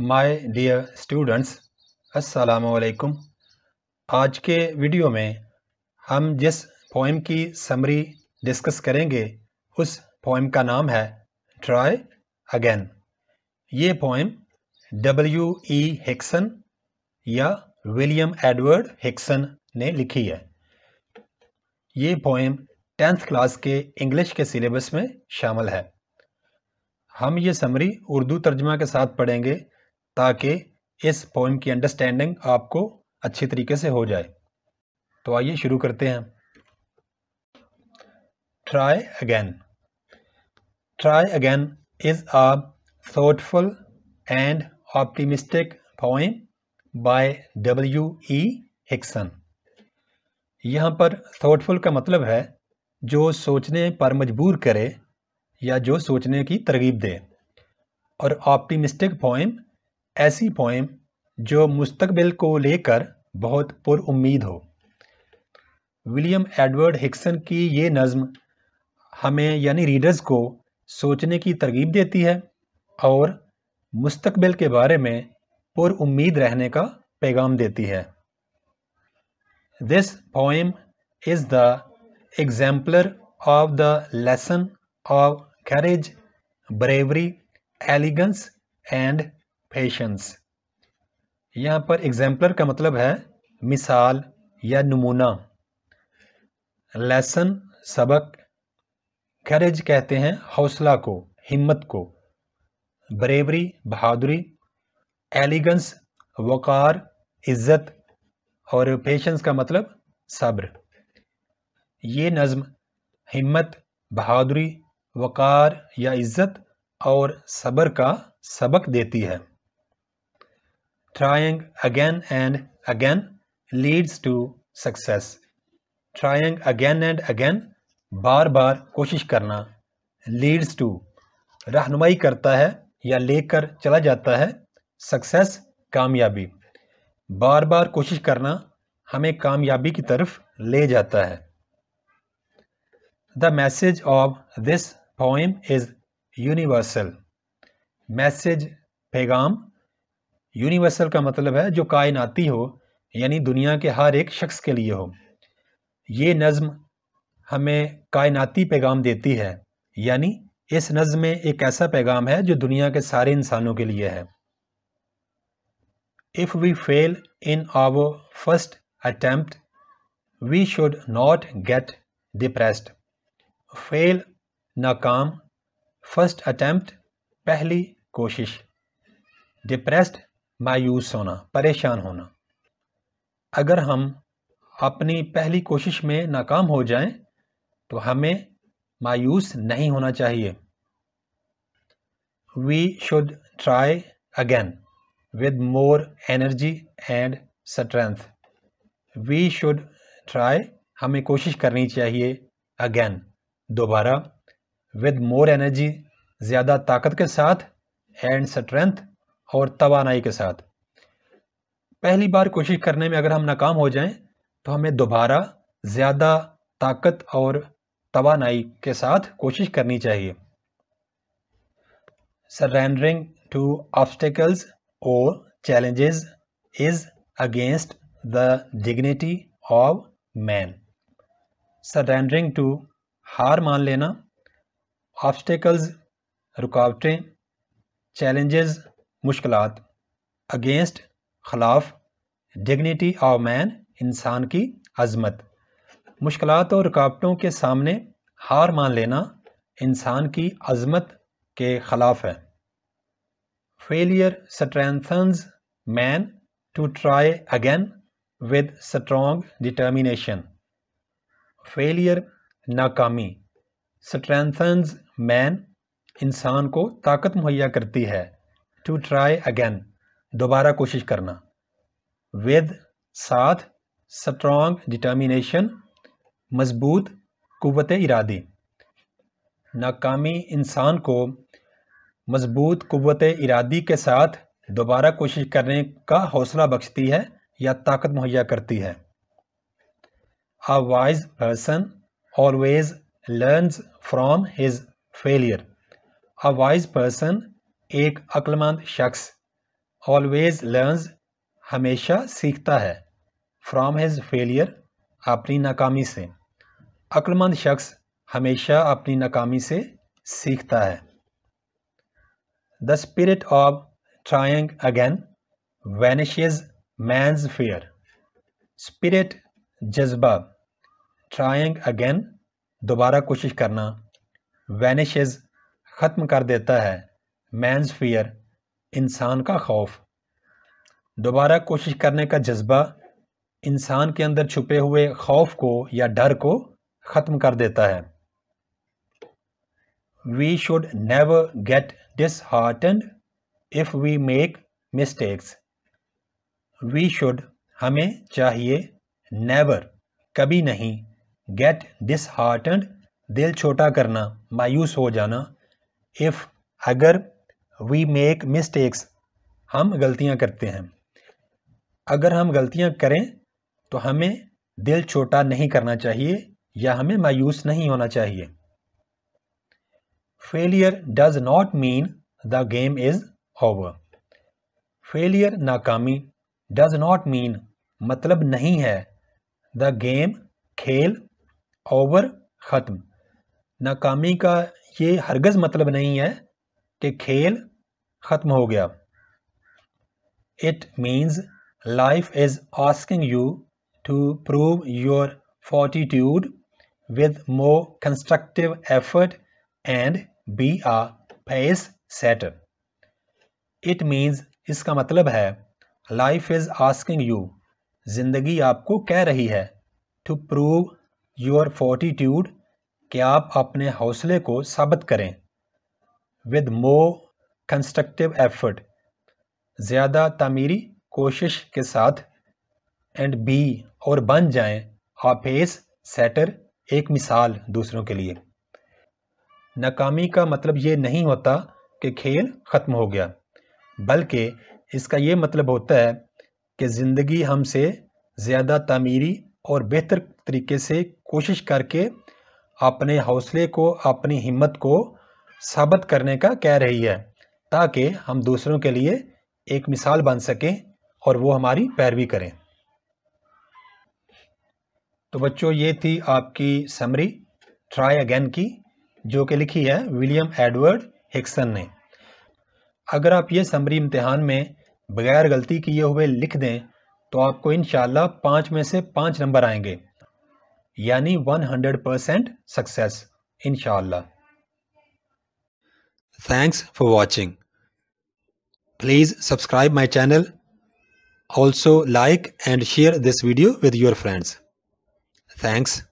My dear students अस्सलाम वालेकुम आज के वीडियो में हम जिस पोइम की समरी डिस्कस करेंगे उस पोइम का नाम है ट्राई अगेन ये पोइम डब्ल्यू ई हिक्सन या विलियम एडवर्ड हिक्सन ने लिखी है ये पोएम टेंथ क्लास के इंग्लिश के सिलेबस में शामिल है हम ये समरी उर्दू तर्जमा के साथ पढ़ेंगे ताकि इस पोएम की अंडरस्टैंडिंग आपको अच्छी तरीके से हो जाए तो आइए शुरू करते हैं try again try again is a thoughtful and optimistic poem by W E Hickson यहाँ पर थॉटफुल का मतलब है जो सोचने पर मजबूर करे या जो सोचने की तरगीब दे और ऑप्टिमिस्टिक पोइम ऐसी पोइम जो मुस्तबिल को लेकर बहुत उम्मीद हो विलियम एडवर्ड हिक्सन की ये नज़म हमें यानी रीडर्स को सोचने की तरगीब देती है और मुस्तबिल के बारे में उम्मीद रहने का पैगाम देती है This poem is the exemplar of the lesson of courage, bravery, elegance and patience. yahan par exemplar ka matlab hai misal ya namuna lesson sabak करेज कहते हैं हौसला को हिम्मत को ब्रेवरी बहादुरी एलिगेंस वक़ार इज़्ज़त और पेशेंस का मतलब सब्र ये नज़म हिम्मत बहादुरी वक़ार या इज़्ज़त और सब्र का सबक देती है trying again and again leads to success trying again and again बार बार कोशिश करना लीड्स टू रहनुमाई करता है या लेकर चला जाता है सक्सेस कामयाबी बार बार कोशिश करना हमें कामयाबी की तरफ ले जाता है the message of this poem is universal message पैगाम यूनिवर्सल का मतलब है जो कायनाती हो यानी दुनिया के हर एक शख्स के लिए हो ये नज़म हमें कायनाती पैगाम देती है यानी इस नज़्म में एक ऐसा पैगाम है जो दुनिया के सारे इंसानों के लिए है If we fail in our first attempt, we should not get depressed. Fail नाकाम फर्स्ट अटैम्प्ट पहली कोशिश डिप्रेस्ड मायूस होना परेशान होना अगर हम अपनी पहली कोशिश में नाकाम हो जाएं तो हमें मायूस नहीं होना चाहिए we should try again with more energy and strength. We should try. हमें कोशिश करनी चाहिए again दोबारा with more energy ज़्यादा ताकत के साथ and strength और तोानाई के साथ पहली बार कोशिश करने में अगर हम नाकाम हो जाएं तो हमें दोबारा ज़्यादा ताकत और तोानाई के साथ कोशिश करनी चाहिए surrendering to obstacles or challenges is against the dignity of man. Surrendering to हार मान लेना ऑब्स्टेकल्स रुकावटें चैलेंजेस मुश्किलात अगेंस्ट खिलाफ डिग्निटी ऑफ मैन इंसान की अजमत मुश्किलात और रुकावटों के सामने हार मान लेना इंसान की अजमत के ख़िलाफ़ है Failure strengthens man to try again with strong determination. Failure नाकामी strengthens man इंसान को ताकत मुहैया करती है टू ट्राई अगेन दोबारा कोशिश करना विद साथ स्ट्रॉन्ग डिटर्मिनेशन मजबूत कुत इरादी नाकामी इंसान को मज़बूत कुत इरादी के साथ दोबारा कोशिश करने का हौसला बख्शती है या ताकत मुहैया करती है a wise person always learn from his failure a wise person एक अक्लमंद शख्स ऑलवेज लर्न हमेशा सीखता है फ्राम हिज फेलियर अपनी नाकामी से अक्लमंद शख्स हमेशा अपनी नाकामी से सीखता है the spirit of trying again vanishes man's fair Spirit जज्बा ट्राइंग अगेन दोबारा कोशिश करना वैनिशेज ख़त्म कर देता है मैंस फेयर इंसान का खौफ दोबारा कोशिश करने का जज्बा इंसान के अंदर छुपे हुए खौफ को या डर को ख़त्म कर देता है we should never get disheartened if we make mistakes. We should hame chahiye never kabhi nahi get disheartened dil छोटा karna mayus ho jana if agar we make mistakes hum galtiyan karte hain agar hum galtiyan kare to hame dil छोटा nahi karna chahiye ya hame mayus nahi hona chahiye failure does not mean the game is over failure नाकामी does not mean मतलब नहीं है the game खेल over ख़त्म नाकामी का ये हरगज़ मतलब नहीं है कि खेल ख़त्म हो गया it means life is asking you to prove your fortitude with more constructive effort and be a face set it means इसका मतलब है लाइफ इज़ आस्किंग यू ज़िंदगी आपको कह रही है टू प्रूव योर फोर्टीट्यूड कि आप अपने हौसले को साबित करें विद मोर कंस्ट्रक्टिव एफर्ट ज़्यादा तमीरी कोशिश के साथ एंड बी और बन जाएं हाफेज सेटर एक मिसाल दूसरों के लिए नाकामी का मतलब ये नहीं होता कि खेल ख़त्म हो गया बल्कि इसका ये मतलब होता है कि ज़िंदगी हमसे ज़्यादा तमीरी और बेहतर तरीके से कोशिश करके अपने हौसले को अपनी हिम्मत को साबित करने का कह रही है ताकि हम दूसरों के लिए एक मिसाल बन सकें और वो हमारी पैरवी करें तो बच्चों ये थी आपकी समरी ट्राई अगेन की जो कि लिखी है विलियम एडवर्ड हिक्सन ने अगर आप ये समरी इम्तहान में बगैर गलती किए हुए लिख दें तो आपको इन पाँच में से पाँच नंबर आएंगे यानी 100 percent success in thanks for watching please subscribe my channel also like and share this video with your friends thanks